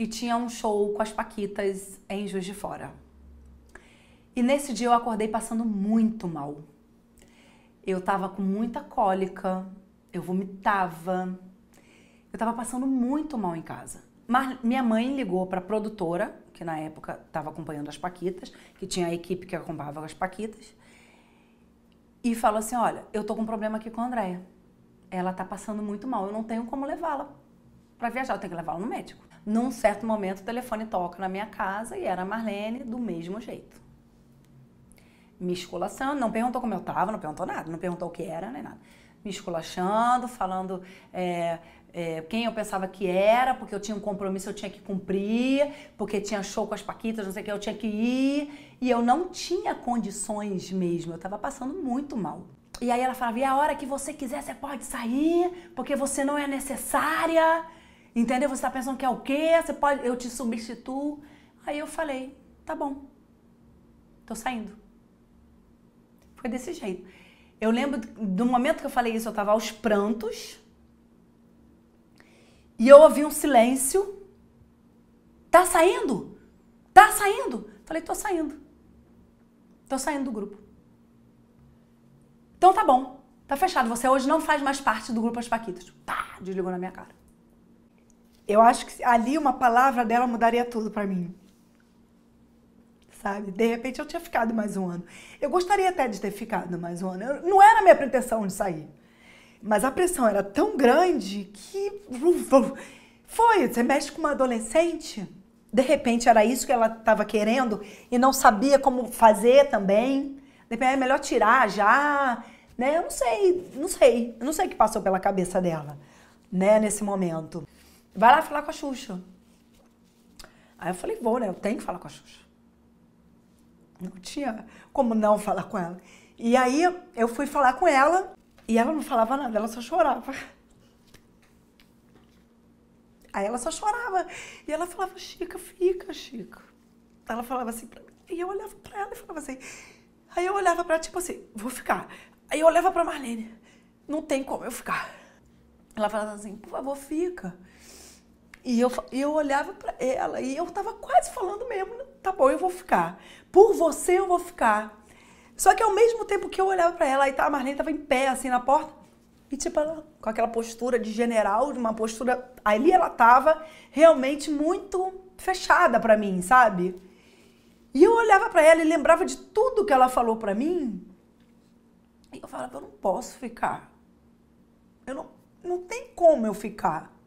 e tinha um show com as Paquitas em Juiz de Fora. E nesse dia eu acordei passando muito mal. Eu tava com muita cólica, eu vomitava. Eu tava passando muito mal em casa. Mas minha mãe ligou para a produtora, que na época estava acompanhando as Paquitas, que tinha a equipe que acompanhava as Paquitas, e falou assim: "Olha, eu tô com um problema aqui com a Andréia. Ela tá passando muito mal, eu não tenho como levá-la para viajar, eu tenho que levar ela no médico. Num certo momento, o telefone toca na minha casa e era a Marlene do mesmo jeito. Me esculachando, não perguntou como eu estava, não perguntou nada, não perguntou o que era, nem nada. Me esculachando, falando é, é, quem eu pensava que era, porque eu tinha um compromisso, eu tinha que cumprir, porque tinha show com as Paquitas, não sei o que, eu tinha que ir. E eu não tinha condições mesmo, eu estava passando muito mal. E aí ela falava, e a hora que você quiser, você pode sair, porque você não é necessária. Entendeu? Você está pensando que é o quê? Você pode, eu te substituo. Aí eu falei, tá bom, tô saindo. Foi desse jeito. Eu lembro do momento que eu falei isso, eu estava aos prantos. E eu ouvi um silêncio. Tá saindo? Tá saindo? Falei, tô saindo. Tô saindo do grupo. Então tá bom. Tá fechado. Você hoje não faz mais parte do grupo As Paquitas. Pá! Desligou na minha cara eu acho que ali uma palavra dela mudaria tudo para mim. Sabe? De repente eu tinha ficado mais um ano. Eu gostaria até de ter ficado mais um ano. Eu, não era minha pretensão de sair. Mas a pressão era tão grande que. Foi, você mexe com uma adolescente. De repente era isso que ela estava querendo e não sabia como fazer também. De repente ah, é melhor tirar já. Né? Eu não sei, não sei. Eu não sei o que passou pela cabeça dela né, nesse momento. Vai lá falar com a Xuxa. Aí eu falei, vou, né? Eu tenho que falar com a Xuxa. Não tinha como não falar com ela. E aí eu fui falar com ela e ela não falava nada, ela só chorava. Aí ela só chorava. E ela falava, Chica, fica, Chica. Ela falava assim pra mim. E eu olhava pra ela e falava assim. Aí eu olhava pra ela, tipo assim, vou ficar. Aí eu olhava pra Marlene. Não tem como eu ficar. Ela falava assim, por favor, fica. E eu, eu olhava para ela e eu estava quase falando mesmo, tá bom, eu vou ficar. Por você eu vou ficar. Só que ao mesmo tempo que eu olhava para ela, aí tá, a Marlene estava em pé assim na porta. E tipo, ela, com aquela postura de general, de uma postura, ali ela tava realmente muito fechada para mim, sabe? E eu olhava para ela e lembrava de tudo que ela falou para mim. E eu falava, eu não posso ficar. Eu não, não tem como eu ficar.